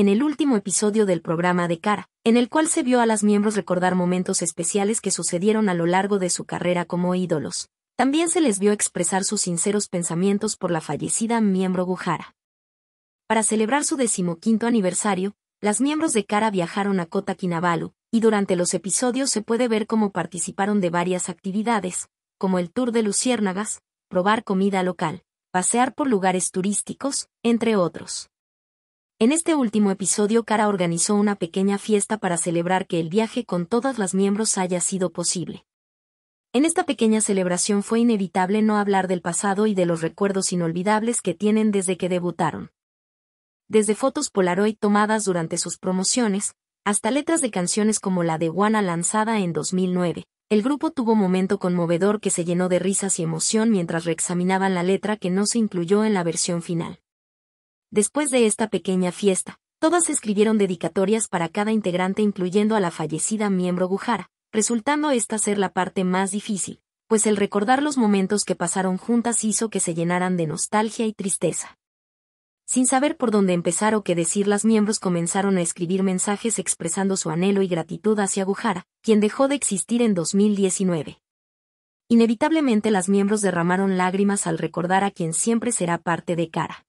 en el último episodio del programa de Cara, en el cual se vio a las miembros recordar momentos especiales que sucedieron a lo largo de su carrera como ídolos. También se les vio expresar sus sinceros pensamientos por la fallecida miembro Gujara. Para celebrar su decimoquinto aniversario, las miembros de Cara viajaron a Kota Kinabalu, y durante los episodios se puede ver cómo participaron de varias actividades, como el tour de Luciérnagas, probar comida local, pasear por lugares turísticos, entre otros. En este último episodio Cara organizó una pequeña fiesta para celebrar que el viaje con todas las miembros haya sido posible. En esta pequeña celebración fue inevitable no hablar del pasado y de los recuerdos inolvidables que tienen desde que debutaron. Desde fotos Polaroid tomadas durante sus promociones, hasta letras de canciones como la de Juana lanzada en 2009. El grupo tuvo momento conmovedor que se llenó de risas y emoción mientras reexaminaban la letra que no se incluyó en la versión final. Después de esta pequeña fiesta, todas escribieron dedicatorias para cada integrante incluyendo a la fallecida miembro Gujara, resultando esta ser la parte más difícil, pues el recordar los momentos que pasaron juntas hizo que se llenaran de nostalgia y tristeza. Sin saber por dónde empezar o qué decir, las miembros comenzaron a escribir mensajes expresando su anhelo y gratitud hacia Gujara, quien dejó de existir en 2019. Inevitablemente las miembros derramaron lágrimas al recordar a quien siempre será parte de Cara.